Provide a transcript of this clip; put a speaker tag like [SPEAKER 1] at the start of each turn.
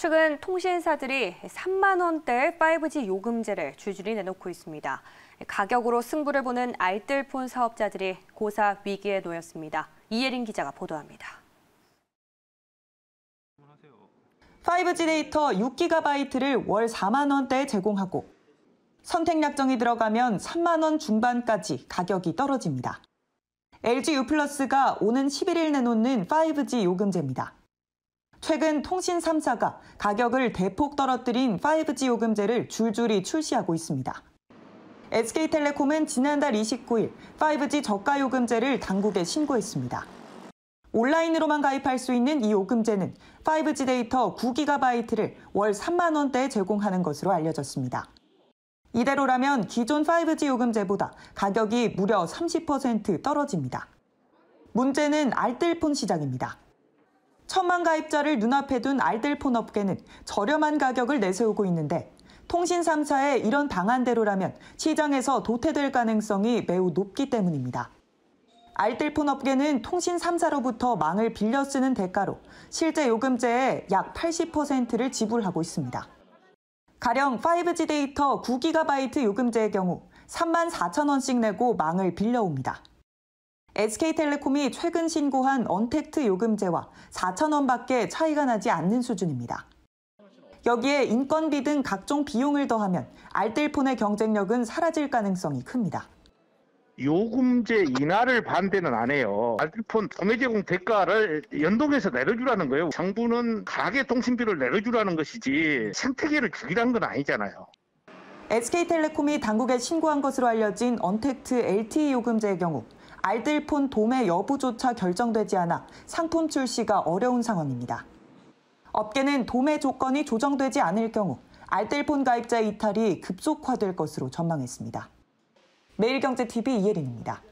[SPEAKER 1] 최근 통신사들이 3만 원대 5G 요금제를 줄줄이 내놓고 있습니다. 가격으로 승부를 보는 알뜰폰 사업자들이 고사 위기에 놓였습니다. 이예린 기자가 보도합니다.
[SPEAKER 2] 5G 데이터 6GB를 월 4만 원대에 제공하고 선택 약정이 들어가면 3만 원 중반까지 가격이 떨어집니다. LG U+가 오는 11일 내놓는 5G 요금제입니다. 최근 통신 3사가 가격을 대폭 떨어뜨린 5G 요금제를 줄줄이 출시하고 있습니다. SK텔레콤은 지난달 29일 5G 저가 요금제를 당국에 신고했습니다. 온라인으로만 가입할 수 있는 이 요금제는 5G 데이터 9GB를 월 3만 원대에 제공하는 것으로 알려졌습니다. 이대로라면 기존 5G 요금제보다 가격이 무려 30% 떨어집니다. 문제는 알뜰폰 시장입니다. 천만 가입자를 눈앞에 둔 알뜰폰 업계는 저렴한 가격을 내세우고 있는데 통신 3사의 이런 방안대로라면 시장에서 도태될 가능성이 매우 높기 때문입니다. 알뜰폰 업계는 통신 3사로부터 망을 빌려 쓰는 대가로 실제 요금제의 약 80%를 지불하고 있습니다. 가령 5G 데이터 9GB 요금제의 경우 3만 4천 원씩 내고 망을 빌려옵니다. SK텔레콤이 최근 신고한 언택트 요금제와 4천원밖에 차이가 나지 않는 수준입니다. 여기에 인건비 등 각종 비용을 더하면 알뜰폰의 경쟁력은 사라질 가능성이 큽니다.
[SPEAKER 3] 요금제 인하를 반대는 안 해요. 알뜰폰 구매 제공 대가를 연동해서 내려주라는 거예요. 정부는 가계 통신비를 내려주라는 것이지 생태계를 죽이란 건 아니잖아요. SK텔레콤이
[SPEAKER 2] 당국에 신고한 것으로 알려진 언택트 LTE 요금제의 경우 알뜰폰 도매 여부조차 결정되지 않아 상품 출시가 어려운 상황입니다. 업계는 도매 조건이 조정되지 않을 경우 알뜰폰 가입자 이탈이 급속화될 것으로 전망했습니다. 매일경제TV 이혜린입니다.